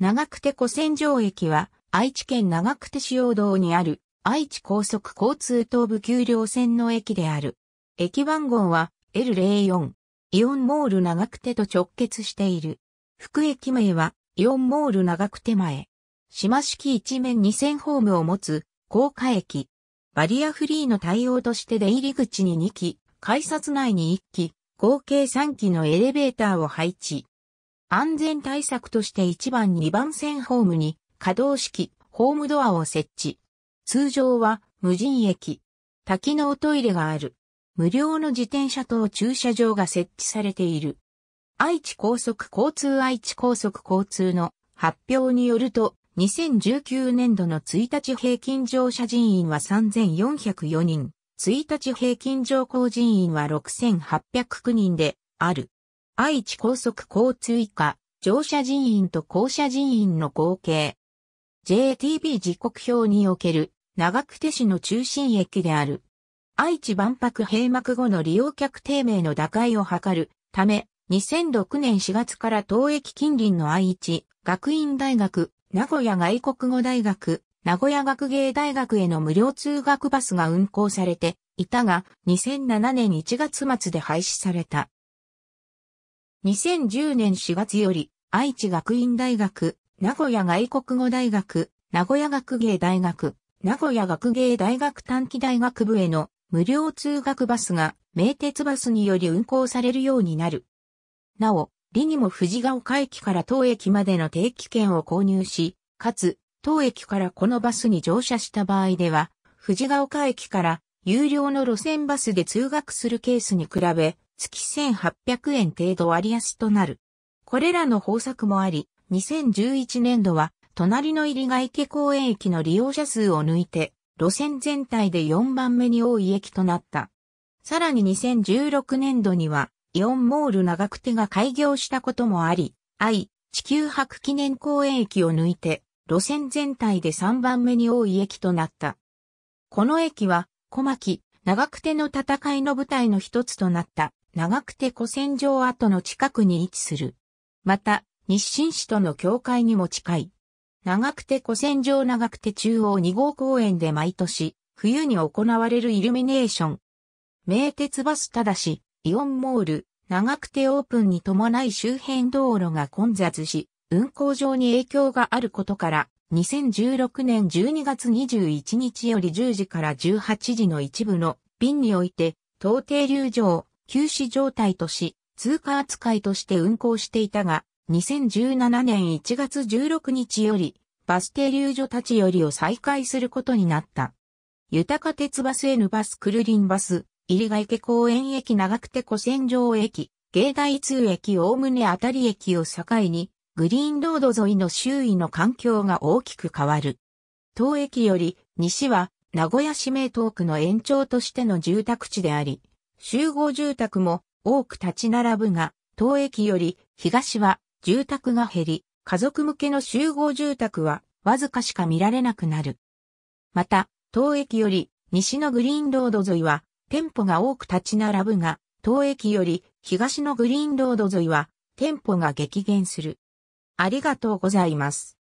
長久手古戦場駅は、愛知県長久手市陽道にある、愛知高速交通東部丘陵線の駅である。駅番号は L04。イオンモール長久手と直結している。副駅名は、イオンモール長久手前。島式一面2000ホームを持つ、高架駅。バリアフリーの対応として出入り口に2機、改札内に1機、合計3機のエレベーターを配置。安全対策として1番2番線ホームに可動式ホームドアを設置。通常は無人駅、多機能トイレがある。無料の自転車等駐車場が設置されている。愛知高速交通愛知高速交通の発表によると、2019年度の1日平均乗車人員は3404人、1日平均乗降人員は6809人である。愛知高速交通以下、乗車人員と降車人員の合計。JTB 時刻表における長久手市の中心駅である。愛知万博閉幕後の利用客低迷の打開を図るため、2006年4月から当駅近隣の愛知、学院大学、名古屋外国語大学、名古屋学芸大学への無料通学バスが運行されていたが、2007年1月末で廃止された。2010年4月より、愛知学院大学、名古屋外国語大学、名古屋学芸大学、名古屋学芸大学短期大学部への無料通学バスが名鉄バスにより運行されるようになる。なお、理にも藤ヶ丘駅から当駅までの定期券を購入し、かつ、当駅からこのバスに乗車した場合では、藤ヶ丘駅から有料の路線バスで通学するケースに比べ、月1800円程度割安となる。これらの方策もあり、2011年度は、隣の入ヶ池公園駅の利用者数を抜いて、路線全体で4番目に多い駅となった。さらに2016年度には、イオンモール長久手が開業したこともあり、愛、地球博記念公園駅を抜いて、路線全体で3番目に多い駅となった。この駅は、小牧、長久手の戦いの舞台の一つとなった。長久手古戦場跡の近くに位置する。また、日清市との境界にも近い。長久手古戦場長久手中央2号公園で毎年、冬に行われるイルミネーション。名鉄バスただし、イオンモール、長久手オープンに伴い周辺道路が混雑し、運行上に影響があることから、2016年12月21日より10時から18時の一部の便において、東底流場、休止状態とし、通貨扱いとして運行していたが、2017年1月16日より、バス停留所立ち寄りを再開することになった。豊か鉄バス N バスクルリンバス、入が池公園駅長久手古戦場駅、芸大通駅大胸あたり駅を境に、グリーンロード沿いの周囲の環境が大きく変わる。当駅より西は名古屋市名東区の延長としての住宅地であり、集合住宅も多く立ち並ぶが、当駅より東は住宅が減り、家族向けの集合住宅はわずかしか見られなくなる。また、当駅より西のグリーンロード沿いは店舗が多く立ち並ぶが、当駅より東のグリーンロード沿いは店舗が激減する。ありがとうございます。